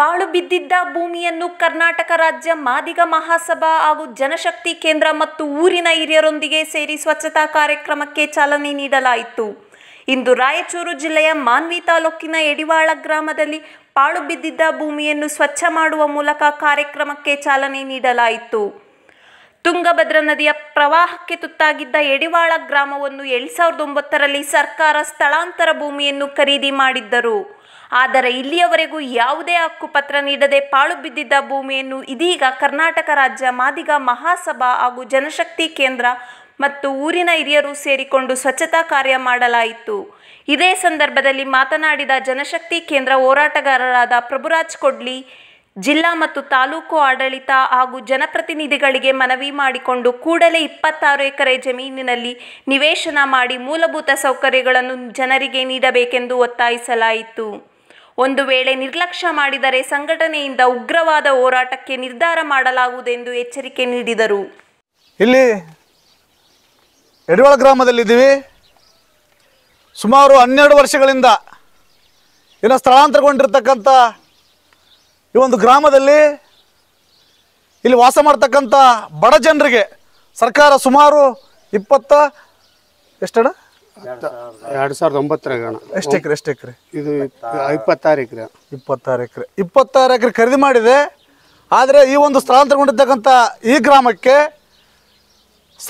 ಪಾಳು ಬಿದ್ದಿದ್ದ ಭೂಮಿಯನ್ನು ಕರ್ನಾಟಕ ರಾಜ್ಯ ಮಾದಿಗ ಮಹಾಸಭಾ ಹಾಗೂ ಜನಶಕ್ತಿ ಕೇಂದ್ರ ಮತ್ತು ಊರಿನ ಹಿರಿಯರೊಂದಿಗೆ ಸೇರಿ ಸ್ವಚ್ಛತಾ ಕಾರ್ಯಕ್ರಮಕ್ಕೆ ಚಾಲನೆ ನೀಡಲಾಯಿತು ಇಂದು ರಾಯಚೂರು ಜಿಲ್ಲೆಯ ಮಾನ್ವಿ ತಾಲೂಕಿನ ಯಡಿವಾಳ ಗ್ರಾಮದಲ್ಲಿ ಪಾಳು ಬಿದ್ದಿದ್ದ ಭೂಮಿಯನ್ನು ಸ್ವಚ್ಛ ಮಾಡುವ ಮೂಲಕ ಕಾರ್ಯಕ್ರಮಕ್ಕೆ ಚಾಲನೆ ನೀಡಲಾಯಿತು ತುಂಗಭದ್ರಾ ನದಿಯ ಪ್ರವಾಹಕ್ಕೆ ತುತ್ತಾಗಿದ್ದ ಯಡಿವಾಳ ಗ್ರಾಮವನ್ನು ಎರಡು ಸಾವಿರದ ಒಂಬತ್ತರಲ್ಲಿ ಸರ್ಕಾರ ಸ್ಥಳಾಂತರ ಭೂಮಿಯನ್ನು ಖರೀದಿ ಮಾಡಿದ್ದರು ಆದರೆ ಇಲ್ಲಿಯವರೆಗೂ ಯಾವುದೇ ಹಕ್ಕುಪತ್ರ ನೀಡದೆ ಪಾಳು ಬಿದ್ದಿದ್ದ ಭೂಮಿಯನ್ನು ಇದೀಗ ಕರ್ನಾಟಕ ರಾಜ್ಯ ಮಾದಿಗ ಮಹಾಸಭಾ ಹಾಗೂ ಜನಶಕ್ತಿ ಕೇಂದ್ರ ಮತ್ತು ಊರಿನ ಹಿರಿಯರು ಸೇರಿಕೊಂಡು ಸ್ವಚ್ಛತಾ ಕಾರ್ಯ ಮಾಡಲಾಯಿತು ಇದೇ ಸಂದರ್ಭದಲ್ಲಿ ಮಾತನಾಡಿದ ಜನಶಕ್ತಿ ಕೇಂದ್ರ ಹೋರಾಟಗಾರರಾದ ಪ್ರಭುರಾಜ್ ಕೊಡ್ಲಿ ಜಿಲ್ಲಾ ಮತ್ತು ತಾಲೂಕು ಆಡಳಿತ ಹಾಗೂ ಜನಪ್ರತಿನಿಧಿಗಳಿಗೆ ಮನವಿ ಮಾಡಿಕೊಂಡು ಕೂಡಲೇ ಇಪ್ಪತ್ತಾರು ಎಕರೆ ಜಮೀನಿನಲ್ಲಿ ನಿವೇಶನ ಮಾಡಿ ಮೂಲಭೂತ ಸೌಕರ್ಯಗಳನ್ನು ಜನರಿಗೆ ನೀಡಬೇಕೆಂದು ಒತ್ತಾಯಿಸಲಾಯಿತು ಒಂದು ವೇಳೆ ನಿರ್ಲಕ್ಷ್ಯ ಮಾಡಿದರೆ ಸಂಘಟನೆಯಿಂದ ಉಗ್ರವಾದ ಹೋರಾಟಕ್ಕೆ ನಿರ್ಧಾರ ಎಂದು ಎಚ್ಚರಿಕೆ ನೀಡಿದರು ಇಲ್ಲಿ ಯಡವಾಳ ಗ್ರಾಮದಲ್ಲಿದ್ದೀವಿ ಸುಮಾರು ಹನ್ನೆರಡು ವರ್ಷಗಳಿಂದ ಏನೋ ಸ್ಥಳಾಂತರಗೊಂಡಿರ್ತಕ್ಕಂಥ ಈ ಒಂದು ಗ್ರಾಮದಲ್ಲಿ ಇಲ್ಲಿ ವಾಸ ಮಾಡ್ತಕ್ಕಂಥ ಬಡ ಜನರಿಗೆ ಸರ್ಕಾರ ಸುಮಾರು ಇಪ್ಪತ್ತ ಎಷ್ಟಡ ಎರಡು ಸಾವಿರದ ಎಷ್ಟು ಎಕರೆ ಇದು ಇಪ್ಪತ್ತಾರು ಎಕರೆ ಇಪ್ಪತ್ತಾರು ಎಕರೆ ಎಕರೆ ಖರೀದಿ ಮಾಡಿದೆ ಆದರೆ ಈ ಒಂದು ಸ್ಥಳಾಂತರಗೊಂಡಿರ್ತಕ್ಕಂಥ ಈ ಗ್ರಾಮಕ್ಕೆ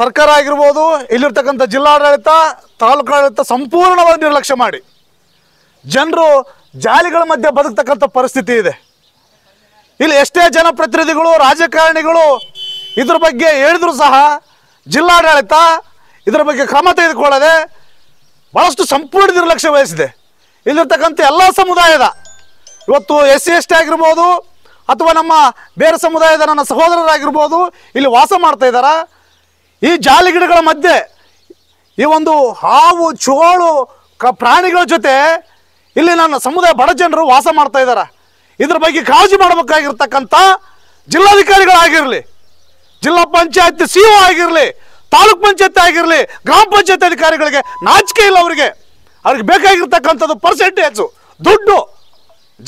ಸರ್ಕಾರ ಆಗಿರ್ಬೋದು ಇಲ್ಲಿರ್ತಕ್ಕಂಥ ಜಿಲ್ಲಾಡಳಿತ ತಾಲೂಕಾಡಳಿತ ಸಂಪೂರ್ಣವಾಗಿ ನಿರ್ಲಕ್ಷ್ಯ ಮಾಡಿ ಜನರು ಜಾಲಿಗಳ ಮಧ್ಯೆ ಬದುಕ್ತಕ್ಕಂಥ ಪರಿಸ್ಥಿತಿ ಇದೆ ಇಲ್ಲಿ ಎಷ್ಟೇ ಜನಪ್ರತಿನಿಧಿಗಳು ರಾಜಕಾರಣಿಗಳು ಇದ್ರ ಬಗ್ಗೆ ಹೇಳಿದ್ರು ಸಹ ಜಿಲ್ಲಾಡಳಿತ ಇದರ ಬಗ್ಗೆ ಕ್ರಮ ತೆಗೆದುಕೊಳ್ಳದೆ ಭಾಳಷ್ಟು ಸಂಪೂರ್ಣ ನಿರ್ಲಕ್ಷ್ಯ ವಹಿಸಿದೆ ಇಲ್ಲಿರ್ತಕ್ಕಂಥ ಎಲ್ಲ ಸಮುದಾಯದ ಇವತ್ತು ಎಸ್ ಸಿ ಎಸ್ ಟಿ ಆಗಿರ್ಬೋದು ಅಥವಾ ನಮ್ಮ ಬೇರೆ ಸಮುದಾಯದ ನನ್ನ ಸಹೋದರರಾಗಿರ್ಬೋದು ಇಲ್ಲಿ ವಾಸ ಮಾಡ್ತಾ ಇದ್ದಾರೆ ಈ ಜಾಲಿಗಿಡಗಳ ಮಧ್ಯೆ ಈ ಒಂದು ಹಾವು ಚೋಳು ಕ ಪ್ರಾಣಿಗಳ ಜೊತೆ ಇಲ್ಲಿ ನನ್ನ ಸಮುದಾಯ ಬಡ ಜನರು ವಾಸ ಮಾಡ್ತಾ ಇದ್ದಾರೆ ಇದ್ರ ಬಗ್ಗೆ ಕಾಳಜಿ ಮಾಡಬೇಕಾಗಿರ್ತಕ್ಕಂಥ ಜಿಲ್ಲಾಧಿಕಾರಿಗಳಾಗಿರಲಿ ಜಿಲ್ಲಾ ಪಂಚಾಯತ್ ಸಿ ಒ ಆಗಿರಲಿ ತಾಲೂಕ್ ಪಂಚಾಯತ್ ಆಗಿರಲಿ ಗ್ರಾಮ ಪಂಚಾಯತ್ ಅಧಿಕಾರಿಗಳಿಗೆ ನಾಚಿಕೆ ಇಲ್ಲ ಅವರಿಗೆ ಅವ್ರಿಗೆ ಬೇಕಾಗಿರ್ತಕ್ಕಂಥದ್ದು ಪರ್ಸೆಂಟೇಜು ದುಡ್ಡು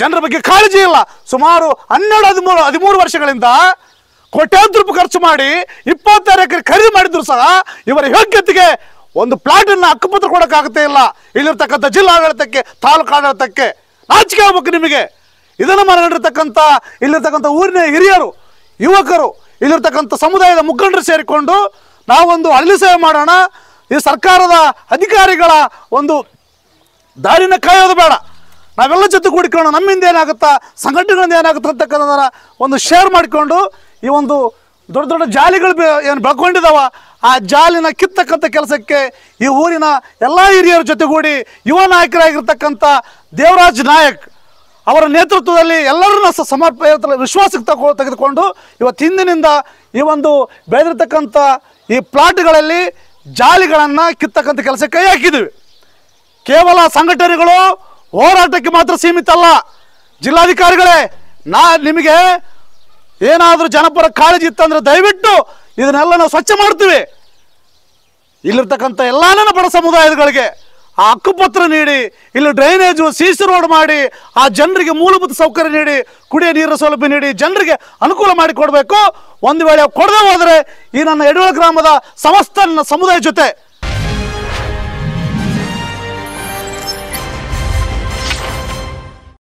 ಜನರ ಬಗ್ಗೆ ಕಾಳಜಿ ಇಲ್ಲ ಸುಮಾರು ಹನ್ನೆರಡು ಹದಿಮೂರು ಹದಿಮೂರು ವರ್ಷಗಳಿಂದ ಕೋಟ್ಯಾಂತರ ರೂಪಾಯಿ ಖರ್ಚು ಮಾಡಿ ಇಪ್ಪತ್ತಾರು ಎಕರೆ ಖರೀದಿ ಮಾಡಿದ್ರು ಸಹ ಇವರ ಯೋಗ್ಯತೆಗೆ ಒಂದು ಪ್ಲಾಟನ್ನು ಅಕ್ಕಪತ್ರ ಕೊಡೋಕ್ಕಾಗುತ್ತೆ ಇಲ್ಲ ಇಲ್ಲಿರ್ತಕ್ಕಂಥ ಜಿಲ್ಲಾಡಳಿತಕ್ಕೆ ತಾಲೂಕು ಆಡಳಿತಕ್ಕೆ ನಾಚಿಕೆ ಆಗ್ಬೇಕು ನಿಮಗೆ ಇದನ್ನು ಮನಗಂಡಿರ್ತಕ್ಕಂಥ ಇಲ್ಲಿರ್ತಕ್ಕಂಥ ಊರಿನ ಹಿರಿಯರು ಯುವಕರು ಇಲ್ಲಿರ್ತಕ್ಕಂಥ ಸಮುದಾಯದ ಮುಖಂಡರು ಸೇರಿಕೊಂಡು ನಾವೊಂದು ಹಳ್ಳಿ ಸೇವೆ ಮಾಡೋಣ ಈ ಸರ್ಕಾರದ ಅಧಿಕಾರಿಗಳ ಒಂದು ದಾರಿನ ಕಾಯೋದು ಬೇಡ ನಾವೆಲ್ಲ ಜೊತೆ ಕೂಡಿಕೊಂಡು ನಮ್ಮಿಂದ ಏನಾಗುತ್ತಾ ಸಂಘಟನೆಗಳಿಂದ ಏನಾಗುತ್ತೆ ಅಂತಕ್ಕಂಥದ್ದನ್ನು ಒಂದು ಶೇರ್ ಮಾಡಿಕೊಂಡು ಈ ಒಂದು ದೊಡ್ಡ ದೊಡ್ಡ ಜಾಲಿಗಳು ಏನು ಬೆಳ್ಕೊಂಡಿದ್ದಾವ ಆ ಜಾಲಿನ ಕಿತ್ತಕ್ಕಂಥ ಕೆಲಸಕ್ಕೆ ಈ ಊರಿನ ಎಲ್ಲ ಹಿರಿಯರ ಜೊತೆಗೂಡಿ ಯುವ ನಾಯಕರಾಗಿರ್ತಕ್ಕಂಥ ದೇವರಾಜ್ ನಾಯಕ್ ಅವರ ನೇತೃತ್ವದಲ್ಲಿ ಎಲ್ಲರನ್ನ ಸಹ ವಿಶ್ವಾಸಕ್ಕೆ ತಗೋ ತೆಗೆದುಕೊಂಡು ಇವತ್ತು ಹಿಂದಿನಿಂದ ಈ ಒಂದು ಬೆಳೆದಿರ್ತಕ್ಕಂಥ ಈ ಪ್ಲಾಟ್ಗಳಲ್ಲಿ ಜಾಲಿಗಳನ್ನು ಕಿತ್ತಕ್ಕಂಥ ಕೆಲಸ ಕೈ ಹಾಕಿದ್ದೀವಿ ಕೇವಲ ಸಂಘಟನೆಗಳು ಹೋರಾಟಕ್ಕೆ ಮಾತ್ರ ಸೀಮಿತ ಅಲ್ಲ ಜಿಲ್ಲಾಧಿಕಾರಿಗಳೇ ನಾ ನಿಮಗೆ ಏನಾದರೂ ಜನಪರ ಕಾಳಜಿ ಇತ್ತಂದರೆ ದಯವಿಟ್ಟು ಇದನ್ನೆಲ್ಲ ನಾವು ಸ್ವಚ್ಛ ಮಾಡ್ತೀವಿ ಇಲ್ಲಿರ್ತಕ್ಕಂಥ ಎಲ್ಲ ಬಡ ಸಮುದಾಯಗಳಿಗೆ ಆ ಹಕ್ಕುಪತ್ರ ನೀಡಿ ಇಲ್ಲಿ ಡ್ರೈನೇಜು ಸಿಸಿ ರೋಡ್ ಮಾಡಿ ಆ ಜನರಿಗೆ ಮೂಲಭೂತ ಸೌಕರ್ಯ ನೀಡಿ ಕುಡಿಯ ನೀರಿನ ಸೌಲಭ್ಯ ನೀಡಿ ಜನರಿಗೆ ಅನುಕೂಲ ಮಾಡಿ ಕೊಡಬೇಕು ಒಂದು ವೇಳೆ ಕೊಡದೆ ಹೋದರೆ ಈ ನನ್ನ ಯಡೂರ ಗ್ರಾಮದ ಸಮಸ್ತ ನನ್ನ ಸಮುದಾಯ ಜೊತೆ